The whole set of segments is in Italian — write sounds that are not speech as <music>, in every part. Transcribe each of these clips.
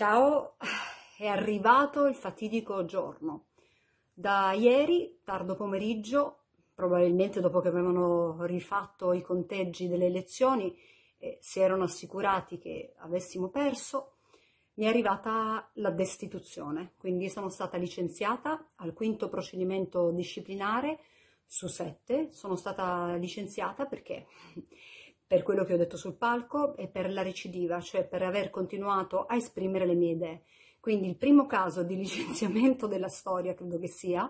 Ciao, è arrivato il fatidico giorno. Da ieri, tardo pomeriggio, probabilmente dopo che avevano rifatto i conteggi delle elezioni eh, si erano assicurati che avessimo perso, mi è arrivata la destituzione, quindi sono stata licenziata al quinto procedimento disciplinare su sette, sono stata licenziata perché per quello che ho detto sul palco e per la recidiva, cioè per aver continuato a esprimere le mie idee. Quindi il primo caso di <laughs> licenziamento della storia, credo che sia,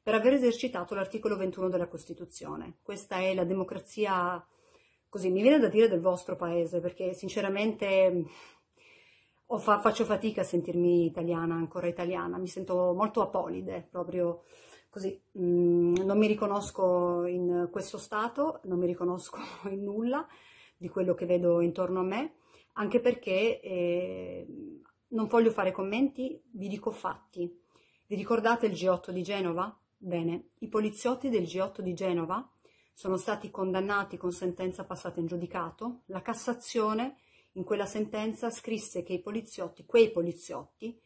per aver esercitato l'articolo 21 della Costituzione. Questa è la democrazia, così mi viene da dire, del vostro paese, perché sinceramente mm, fa, faccio fatica a sentirmi italiana, ancora italiana, mi sento molto apolide proprio così mh, mm, non mi riconosco in questo stato, non mi riconosco <laughs> in nulla di quello che vedo intorno a me, anche perché eh, non voglio fare commenti, vi dico fatti. Vi ricordate il G8 di Genova? Bene, i poliziotti del G8 di Genova sono stati condannati con sentenza passata in giudicato. La Cassazione in quella sentenza scrisse che i poliziotti, quei poliziotti,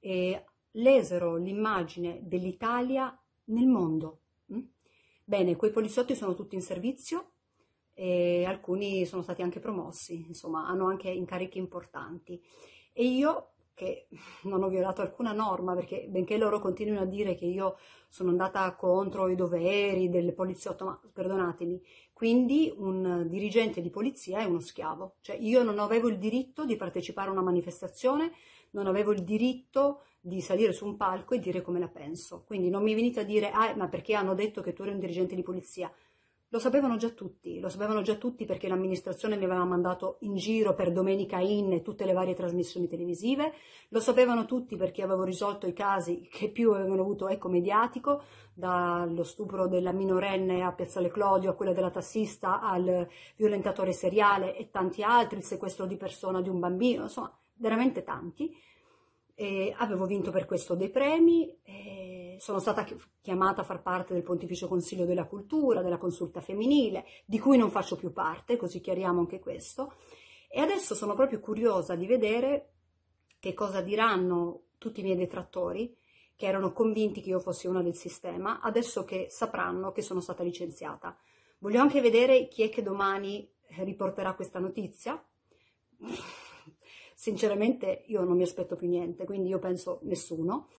eh, lesero l'immagine dell'Italia nel mondo. Mm? Bene, quei poliziotti sono tutti in servizio e alcuni sono stati anche promossi, insomma, hanno anche incarichi importanti. E io che non ho violato alcuna norma, perché benché loro continuino a dire che io sono andata contro i doveri del poliziotto, ma perdonatemi, quindi un dirigente di polizia è uno schiavo, cioè io non avevo il diritto di partecipare a una manifestazione, non avevo il diritto di salire su un palco e dire come la penso, quindi non mi venite a dire ah ma perché hanno detto che tu eri un dirigente di polizia, lo sapevano già tutti, lo sapevano già tutti perché l'amministrazione mi aveva mandato in giro per Domenica In tutte le varie trasmissioni televisive, lo sapevano tutti perché avevo risolto i casi che più avevano avuto eco mediatico, dallo stupro della minorenne a Piazzale Clodio a quella della tassista al violentatore seriale e tanti altri, il sequestro di persona di un bambino, insomma, veramente tanti. E avevo vinto per questo dei premi sono stata chiamata a far parte del Pontificio Consiglio della Cultura, della consulta femminile, di cui non faccio più parte, così chiariamo anche questo. E adesso sono proprio curiosa di vedere che cosa diranno tutti i miei detrattori, che erano convinti che io fossi una del sistema, adesso che sapranno che sono stata licenziata. Voglio anche vedere chi è che domani eh, riporterà questa notizia. <laughs> Sinceramente io non mi aspetto più niente, quindi io penso nessuno.